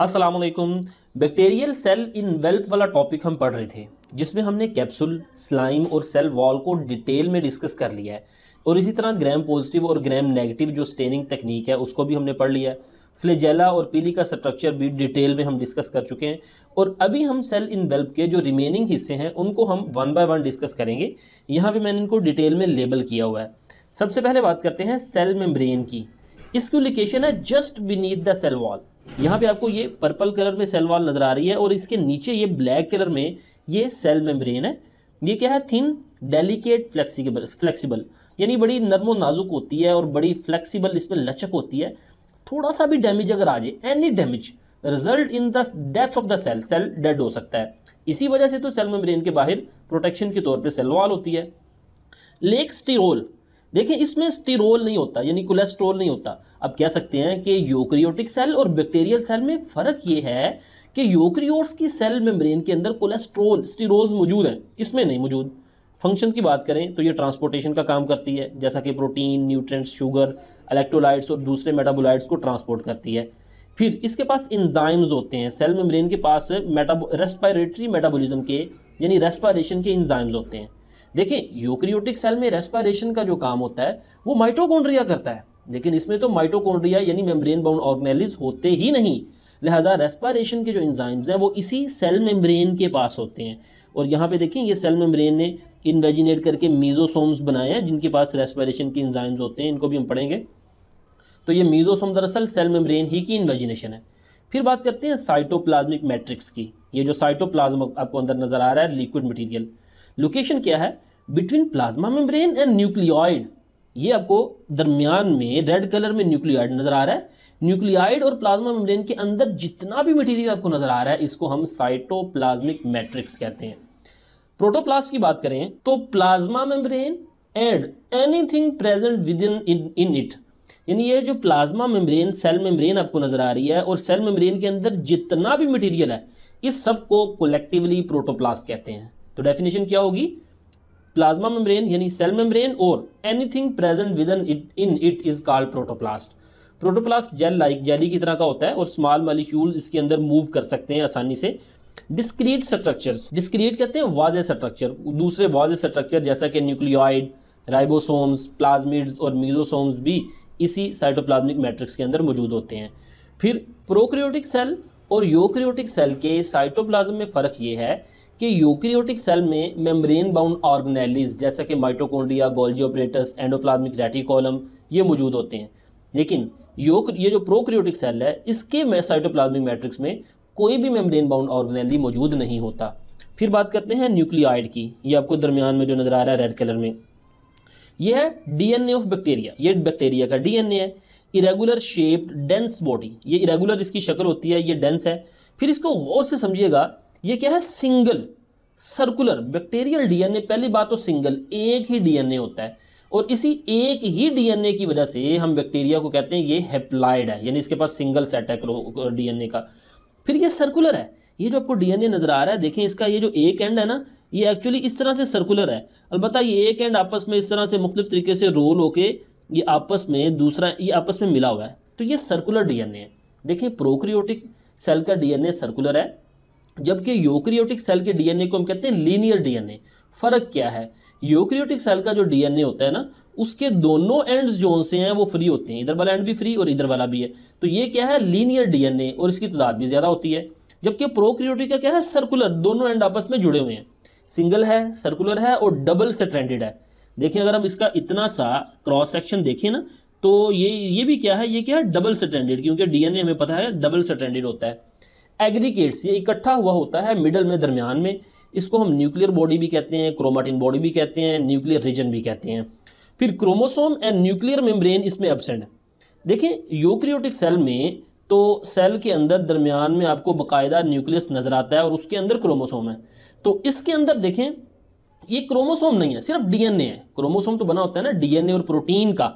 Aslam bacterial bacterial cell envelope वाला topic हम पढ़ रहे थे जिसमें हमने कैप्सूल स्लाइम और सेल वॉल को डिटेल में डिस्कस कर लिया है और इसी तरह ग्रैम पॉजिटिव और ग्रैम नेगेटिव जो स्टेनिंग तकनीक है उसको भी हमने पढ़ लिया है फ्लेजेला और पीली का स्ट्रक्चर भी डिटेल में हम डिस्कस कर चुके हैं और अभी हम सेल इन वेल्प के जो रिमेनिंग हिस्से हैं उनको हम वन बाय वन डिस्कस करेंगे यहाँ पर मैंने इनको डिटेल में लेबल किया हुआ है सबसे पहले बात करते हैं सेल मेम्ब्रेन की इसकी लोकेशन है just beneath the cell wall यहाँ पे आपको ये पर्पल कलर में सेल वॉल नज़र आ रही है और इसके नीचे ये ब्लैक कलर में ये सेल मेम्ब्रेन है ये क्या है थिन डेलिकेट फ्लेक्सीबल फ्लेक्सीबल यानी बड़ी नरमो नाजुक होती है और बड़ी फ्लेक्सीबल इसमें लचक होती है थोड़ा सा भी डैमेज अगर आ जाए any damage result in the death of the cell cell dead हो सकता है इसी वजह से तो सेल मेम्ब्रेन के बाहर प्रोटेक्शन के तौर पर सेल वॉल होती है लेक स्टीरोल देखिए इसमें स्टीरोल नहीं होता यानी कोलेस्ट्रोल नहीं होता अब कह सकते हैं कि यूक्रियोटिक सेल और बैक्टीरियल सेल में फ़र्क ये है कि यूक्रियोट्स की सेल मेम्ब्रेन के अंदर कोलेस्ट्रोल स्टीरोल्स मौजूद हैं इसमें नहीं मौजूद फंक्शन की बात करें तो ये ट्रांसपोर्टेशन का काम करती है जैसा कि प्रोटीन न्यूट्रेंट्स शुगर इलेक्ट्रोलाइट्स और दूसरे मेटाबोलाइट्स को ट्रांसपोर्ट करती है फिर इसके पास इंजाइम्स होते हैं सेल मेम्ब्रेन के पास मेटाबो रेस्पायरेटरी मेटाबोलिज्म के यानी रेस्पायरेशन के इंजाइम्स होते हैं देखिए यूक्रियोटिक सेल में रेस्पायरेशन का जो काम होता है वो माइटोकॉन्ड्रिया करता है लेकिन इसमें तो माइटोकॉन्ड्रिया यानी मेम्ब्रेन बाउंड ऑर्गेनाइज होते ही नहीं लिहाजा रेस्पायरेशन के जो इंजाइम्स हैं वो इसी सेल मेम्ब्रेन के पास होते हैं और यहाँ पे देखिए ये सेल मेम्ब्रेन ने इन्वेजिनेट करके मीजोसोम्स बनाए हैं जिनके पास रेस्पायरेशन के इंजाइम्स होते हैं इनको भी हम पढ़ेंगे तो ये मीजोसोम दरअसल सेल मेम्ब्रेन ही की इन्वेजिनेशन है फिर बात करते हैं साइटोप्लाज्मिक मैट्रिक्स की ये जो साइटोप्लाज्म आपको अंदर नज़र आ रहा है लिक्विड मटीरियल लोकेशन क्या है between plasma membrane and nucleoid ये आपको दरमियान में रेड कलर में न्यूक्लियाइड नज़र आ रहा है न्यूक्लियाइड और प्लाज्मा मेम्ब्रेन के अंदर जितना भी मटेरियल आपको नज़र आ रहा है इसको हम साइटोप्लाज्मिक मैट्रिक्स कहते हैं प्रोटोप्लास्ट की बात करें तो plasma membrane and anything present within in it यानी ये जो प्लाज्मा मेम्ब्रेन सेल मेम्ब्रेन आपको नज़र आ रही है और सेल मेम्ब्रेन के अंदर जितना भी मटेरियल है इस सब को कलेक्टिवली प्रोटोप्लास्ट कहते हैं तो डेफिनेशन क्या होगी प्लाज्मा मेम्ब्रेन यानी सेल मेम्ब्रेन और anything present within it in it is called protoplast protoplast gel like jelly की तरह का होता है और स्मॉल मालिक्यूल इसके अंदर मूव कर सकते हैं आसानी से डिस्क्रीट स्ट्रक्चर्स डिस्क्रीट कहते हैं वाज स्ट्रक्चर दूसरे वाज स्ट्रक्चर जैसा कि न्यूक्लियॉइड राइबोसोम्स प्लाज्मिड्स और म्यूजोसोम्स भी इसी साइटोप्लाज्मिक मैट्रिक्स के अंदर मौजूद होते हैं फिर प्रोक्रियोटिक सेल और योक्रियोटिक सेल के साइटोप्लाज्म में फ़र्क ये है कि यूक्रियोटिक सेल में मेम्ब्रेन बाउंड ऑर्गनैलीज जैसा कि mitochondria Golgi apparatus endoplasmic reticulum ये मौजूद होते हैं लेकिन योक ये जो प्रोक्रियोटिक सेल है इसके में साइटोप्लाज्मिक मैट्रिक्स में कोई भी मेम्ब्रेन बाउंड ऑर्गनैली मौजूद नहीं होता फिर बात करते हैं न्यूक्लियाइड की ये आपको दरमियान में जो नज़र आ रहा है रेड कलर में यह है डीएनए ऑफ बैक्टीरिया ये बैक्टीरिया का डीएनए है इरेगुलर शेप्ड डेंस बॉडी ये इरेगुलर इसकी शक्ल होती है ये डेंस है फिर इसको गौर से समझिएगा ये क्या है सिंगल सर्कुलर बैक्टीरियल डीएनए पहली बात तो सिंगल एक ही डीएनए होता है और इसी एक ही डीएनए की वजह से हम बैक्टीरिया को कहते हैं ये हेप्लाइड है यानी इसके पास सिंगल सेट है डीएनए का फिर ये सर्कुलर है ये जो आपको डीएनए नज़र आ रहा है देखें इसका ये जो एक एंड है ना ये एक्चुअली इस तरह से सर्कुलर है अलबत् ये एक एंड आपस में इस तरह से मुख्तलिफ तरीके से रोल होके ये आपस में दूसरा ये आपस में मिला हुआ है तो ये सर्कुलर डीएनए है देखिए प्रोक्रियोटिक सेल का डीएनए सर्कुलर है जबकि यूक्रियोटिक सेल के डीएनए को हम कहते हैं लीनियर डीएनए फ़र्क क्या है यूक्रियोटिक सेल का जो डीएनए होता है ना उसके दोनों एंड्स जो से हैं वो फ्री होते हैं इधर वाला एंड भी फ्री और इधर वाला भी है तो ये क्या है लीनियर डीएनए और इसकी तादाद भी ज़्यादा होती है जबकि प्रोक्रियोटिक का क्या है सर्कुलर दोनों एंड आपस में जुड़े हुए हैं सिंगल है सर्कुलर है और डबल ट्रेंडेड है देखिए अगर हम इसका इतना सा क्रॉस सेक्शन देखें ना तो ये ये भी क्या है ये क्या है डबल सेट्रेंडेड क्योंकि डीएनए हमें पता है डबल सेट्रेंडेड होता है एग्रीकेट्स ये इकट्ठा हुआ होता है मिडल में दरमियान में इसको हम न्यूक्लियर बॉडी भी कहते हैं क्रोमाटिन बॉडी भी कहते हैं न्यूक्लियर रीजन भी कहते हैं फिर क्रोमोसोम एंड न्यूक्लियर मेम्ब्रेन इसमें एबसेंट है देखें यूक्रियोटिक सेल में तो सेल के अंदर दरमियान में आपको बाकायदा न्यूक्लियस नज़र आता है और उसके अंदर क्रोमोसोम है तो इसके अंदर देखें ये क्रोमोसोम नहीं है सिर्फ डीएनए है क्रोमोसोम तो बना होता है ना डीएनए और प्रोटीन का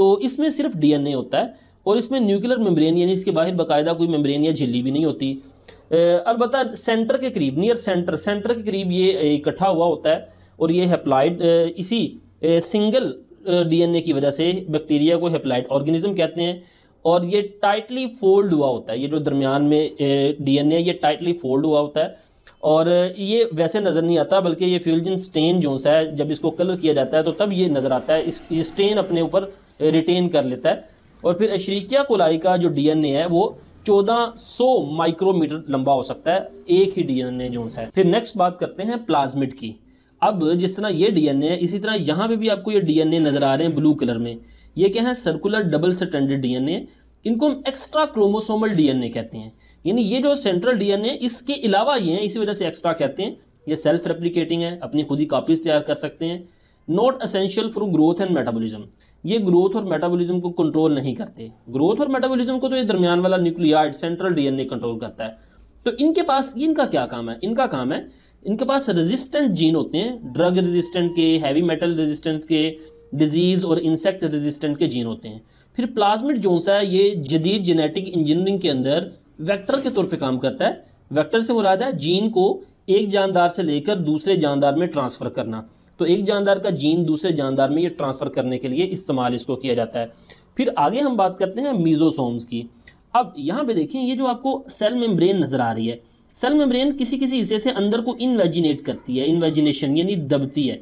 तो इसमें सिर्फ डीएनए होता है और इसमें न्यूक्लियर मेम्ब्रेन यानी इसके बाहर बाकायदा कोई मेम्ब्रेन या झिल्ली भी नहीं होती अलबत्त सेंटर के करीब नियर सेंटर सेंटर के करीब ये इकट्ठा हुआ होता है और ये हेप्लाइड इसी सिंगल डीएनए की वजह से बैक्टीरिया को हेप्लाइड ऑर्गेनिज्म कहते हैं और ये टाइटली फोल्ड हुआ होता है ये जो दरमियान में डीएनए ये टाइटली फोल्ड हुआ होता है और ये वैसे नज़र नहीं आता बल्कि ये फ्यूलजन स्टेन जो सा है जब इसको कलर किया जाता है तो तब ये नज़र आता है इस ये स्टेन अपने ऊपर रिटेन कर लेता है और फिर अशरीकिया कोलाई का जो डीएनए है वो 1400 माइक्रोमीटर लंबा हो सकता है एक ही डीएनए जो है फिर नेक्स्ट बात करते हैं प्लाज्मिड की अब जिस तरह ये डीएनए है इसी तरह यहाँ पे भी आपको ये डीएनए नज़र आ रहे हैं ब्लू कलर में ये क्या है सर्कुलर डबल स्टैंडर्ड ए इनको हम एक्स्ट्रा क्रोमोसोमल ए कहते हैं यानी ये जो सेंट्रल ए इसके अलावा ये हैं इसी वजह से एक्स्ट्रा कहते हैं ये सेल्फ रेप्लिकेटिंग है अपनी खुद ही कापीज तैयार कर सकते हैं not essential for growth and metabolism ये ग्रोथ और मेटाबॉलिज्म को कंट्रोल नहीं करते ग्रोथ और मेटाबॉलिज्म को तो ये दरमियान वाला न्यूक्लियाइड सेंट्रल डीएनए कंट्रोल करता है तो इनके पास इनका क्या काम है इनका काम है इनके पास रेजिस्टेंट जीन होते हैं ड्रग रेजिस्टेंट के हैवी मेटल रेजिस्टेंट के डिजीज़ और इंसेक्ट रेजिस्टेंट के जीन होते हैं फिर प्लाज्मिट जो सा है ये जदीद जेनेटिक इंजीनियरिंग के अंदर वैक्टर के तौर पर काम करता है वैक्टर से मुराद है जीन को एक जानदार से लेकर दूसरे जानदार में ट्रांसफ़र करना तो एक जानदार का जीन दूसरे जानदार में ये ट्रांसफ़र करने के लिए इस्तेमाल इसको किया जाता है फिर आगे हम बात करते हैं मीज़ोसोम्स की अब यहाँ पे देखें ये जो आपको सेल मेम्ब्रेन नज़र आ रही है सेल मेम्ब्रेन किसी किसी हिस्से से अंदर को इनवेजिनेट करती है इनवेजिनेशन यानी दबती है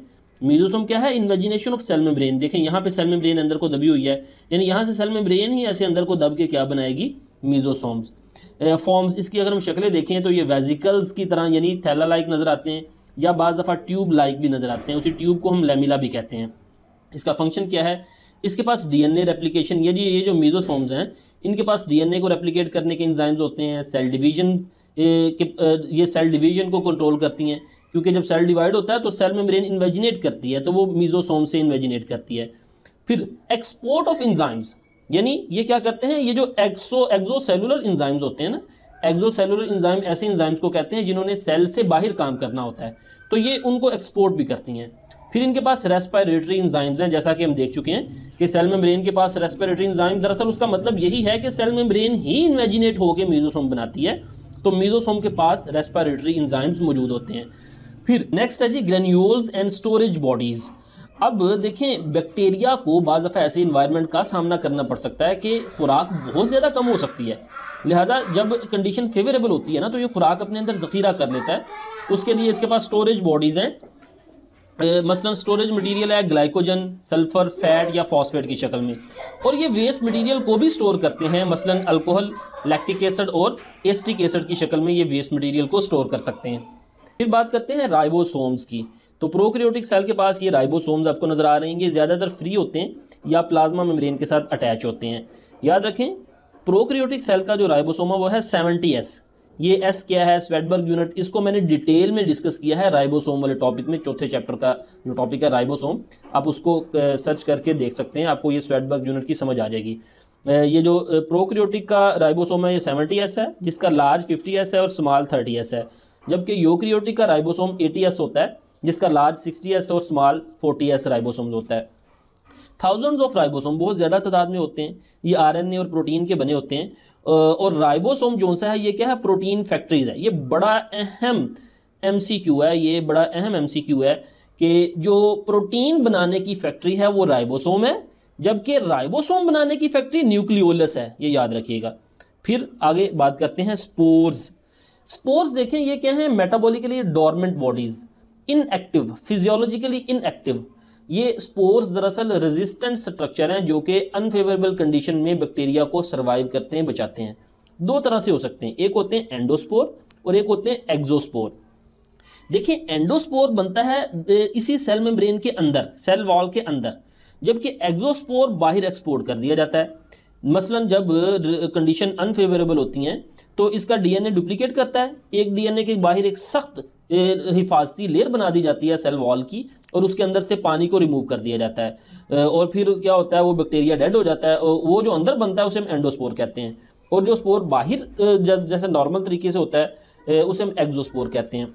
मीजोसोम क्या है इन्वेजिनेशन ऑफ सेल मेम्ब्रेन देखें यहाँ पे सेल मेम्ब्रेन अंदर को दबी हुई है यानी यहाँ से सेल मेम्ब्रेन ही ऐसे अंदर को दब के क्या बनाएगी मीजोसोम्स फॉर्म्स इसकी अगर हम शक्लें देखें तो ये वेजिकल्स की तरह यानी थैला लाइक नज़र आते हैं या बज़ दफ़ा ट्यूब लाइक भी नज़र आते हैं उसी ट्यूब को हम लेमिला भी कहते हैं इसका फंक्शन क्या है इसके पास डीएनए रेप्लिकेशन ये जी ये जो मीजोसोम्स हैं इनके पास डीएनए को रेप्लिकेट करने के इंजाइम्स होते हैं सेल डिवीजन के ये सेल डिवीजन को कंट्रोल करती हैं क्योंकि जब सेल डिवाइड होता है तो सेल मेम्ब्रेन इन्वेजिनेट करती है तो वो मीजोसोम से इन्वेजिनेट करती है फिर एक्सपोर्ट ऑफ इंजाइम्स यानी ये क्या करते हैं ये जो एक्सो सेलुलर इंजाइम्स होते हैं ना एक्जोसेलुलर इंजाइम ऐसे इंजाइम्स को कहते हैं जिन्होंने सेल से बाहर काम करना होता है तो ये उनको एक्सपोर्ट भी करती हैं फिर इनके पास रेस्पायरेटरी इंजाइम्स हैं जैसा कि हम देख चुके हैं कि सेल मेम्ब्रेन के पास रेस्पायरेटरी इंजाइम दरअसल उसका मतलब यही है कि सेल मेम्ब्रेन ही इन्वेजिनेट होकर मीजोसोम बनाती है तो मीजोसोम के पास रेस्पायरेटरी इंजाइम्स मौजूद होते हैं फिर नेक्स्ट है जी ग्रेन्यूल्स एंड स्टोरेज बॉडीज़ अब देखें बैक्टीरिया को बाज़ ऐसे इन्वायरमेंट का सामना करना पड़ सकता है कि खुराक बहुत ज़्यादा कम हो सकती है लिहाजा जब कंडीशन फेवरेबल होती है ना तो ये खुराक अपने अंदर ज़ख़ीरा कर लेता है उसके लिए इसके पास स्टोरेज बॉडीज़ हैं मसलन स्टोरेज मटेरियल है ग्लाइकोजन सल्फ़र फैट या फॉस्फेट की शक्ल में और ये वेस्ट मटेरियल को भी स्टोर करते हैं मसलन अल्कोहल लैक्टिक एसिड और एस्टिक एसिड की शक्ल में ये वेस्ट मटेरियल को स्टोर कर सकते हैं फिर बात करते हैं राइबोसोम्स की तो प्रोक्रियोटिक सेल के पास ये राइबोसोम्स आपको नज़र आ रहे हैं ज़्यादातर फ्री होते हैं या प्लाज्मा मेम्ब्रेन के साथ अटैच होते हैं याद रखें प्रोक्रियोटिक सेल का जो राइबोसोमा वो है सेवनटी एस ये एस क्या है स्वेटबर्ग यूनिट इसको मैंने डिटेल में डिस्कस किया है राइबोसोम वाले टॉपिक में चौथे चैप्टर का जो टॉपिक है राइबोसोम आप उसको सर्च करके देख सकते हैं आपको ये स्वेटबर्ग यूनिट की समझ आ जाएगी ये जो प्रोक्रियोटिक का राइबोसोम है ये सेवनटी एस है जिसका लार्ज फिफ्टी एस है और स्मॉल थर्टी एस है जबकि योक्रियोटिक का राइबोसोम एटी एस होता है जिसका लार्ज सिक्सटी एस और स्मॉल फोर्टी एस राइबोसोम होता है थाउजेंड्स ऑफ राइबोसोम बहुत ज़्यादा तादाद में होते हैं ये आरएनए और प्रोटीन के बने होते हैं और राइबोसोम जो सा है ये क्या है प्रोटीन फैक्ट्रीज है ये बड़ा अहम एम है ये बड़ा अहम एम है कि जो प्रोटीन बनाने की फैक्ट्री है वो राइबोसोम है जबकि राइबोसोम बनाने की फैक्ट्री न्यूक्लियोलस है ये याद रखिएगा फिर आगे बात करते हैं स्पोर्स स्पोर्स देखें ये क्या है metabolically dormant bodies inactive physiologically inactive ये स्पोर्स दरअसल रेजिस्टेंट स्ट्रक्चर हैं जो कि अनफेवरेबल कंडीशन में बैक्टीरिया को सर्वाइव करते हैं बचाते हैं दो तरह से हो सकते हैं एक होते हैं एंडोस्पोर और एक होते हैं एग्जोस्पोर देखिए एंडोस्पोर बनता है इसी सेल मेम्ब्रेन के अंदर सेल वॉल के अंदर जबकि एग्जोस्पोर बाहर एक्सपोर्ट कर दिया जाता है मसलन जब कंडीशन अनफेवरेबल होती हैं तो इसका डीएनए डुप्लीकेट करता है एक डीएनए के बाहर एक सख्त हिफाजती लेयर बना दी जाती है सेल वॉल की और उसके अंदर से पानी को रिमूव कर दिया जाता है और फिर क्या होता है वो बैक्टीरिया डेड हो जाता है और वो जो अंदर बनता है उसे हम एंडोस्पोर कहते हैं और जो स्पोर बाहर जैसे नॉर्मल तरीके से होता है उसे हम एग्जोस्पोर कहते हैं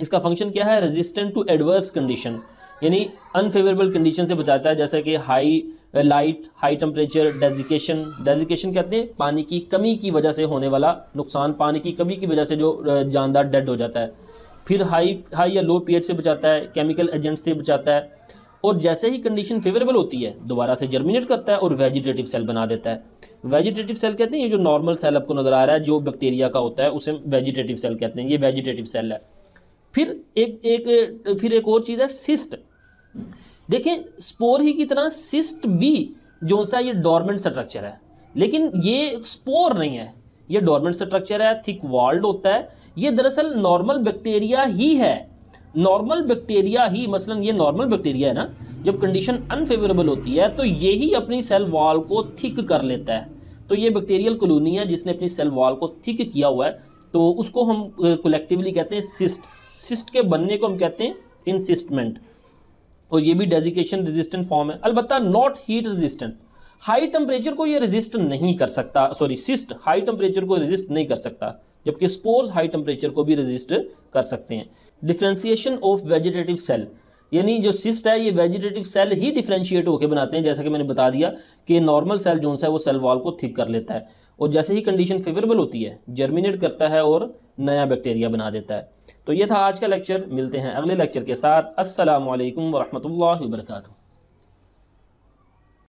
इसका फंक्शन क्या है रेजिस्टेंट टू एडवर्स कंडीशन यानी अनफेवरेबल कंडीशन से बचाता है जैसे कि high light high temperature desiccation desiccation कहते हैं पानी की कमी की वजह से होने वाला नुकसान पानी की कमी की वजह से जो जानदार डेड हो जाता है फिर हाई हाई या लो पीएच से बचाता है केमिकल एजेंट से बचाता है और जैसे ही कंडीशन फेवरेबल होती है दोबारा से जर्मिनेट करता है और वेजिटेटिव सेल बना देता है वेजिटेटिव सेल कहते हैं ये जो नॉर्मल सेल आपको नज़र आ रहा है जो बैक्टीरिया का होता है उसे वेजिटेटिव सेल कहते हैं ये वेजिटेटिव सेल है फिर एक एक फिर एक और चीज़ है सिस्ट देखें स्पोर ही की तरह सिस्ट भी जो सा ये डॉर्मेंट स्ट्रक्चर है लेकिन ये स्पोर नहीं है ये डोरमेंट स्ट्रक्चर है थिक वॉल्ड होता है ये दरअसल नॉर्मल बैक्टीरिया ही है नॉर्मल बैक्टीरिया ही मसलन ये नॉर्मल बैक्टीरिया है ना जब कंडीशन अनफेवरेबल होती है तो यही अपनी सेल वॉल को थिक कर लेता है तो ये बैक्टीरियल कॉलोनी है जिसने अपनी सेल वॉल को थिक किया हुआ है तो उसको हम कलेक्टिवली कहते हैं सिस्ट सिस्ट के बनने को हम कहते हैं इंसिस्टमेंट और ये भी डेजिकेशन रेजिस्टेंट फॉर्म है अलबत्ता not heat resistant high temperature को ये रेजिस्ट नहीं कर सकता सॉरी सिस्ट हाई टेम्परेचर को रेजिस्ट नहीं कर सकता जबकि स्पोर्स हाई टेम्परेचर को भी रेजिस्ट कर सकते हैं डिफ्रेंसीशन ऑफ वेजिटेटिव सेल यानी जो सिस्ट है ये वेजिटेटिव सेल ही डिफ्रेंशिएट होकर बनाते हैं जैसा कि मैंने बता दिया कि नॉर्मल सेल जो है वो सेल वॉल को थिक कर लेता है और जैसे ही कंडीशन फेवरेबल होती है जर्मिनेट करता है और नया बैक्टीरिया बना देता है तो ये था आज का लेक्चर मिलते हैं अगले लेक्चर के साथ असलकम वरहमल वर्का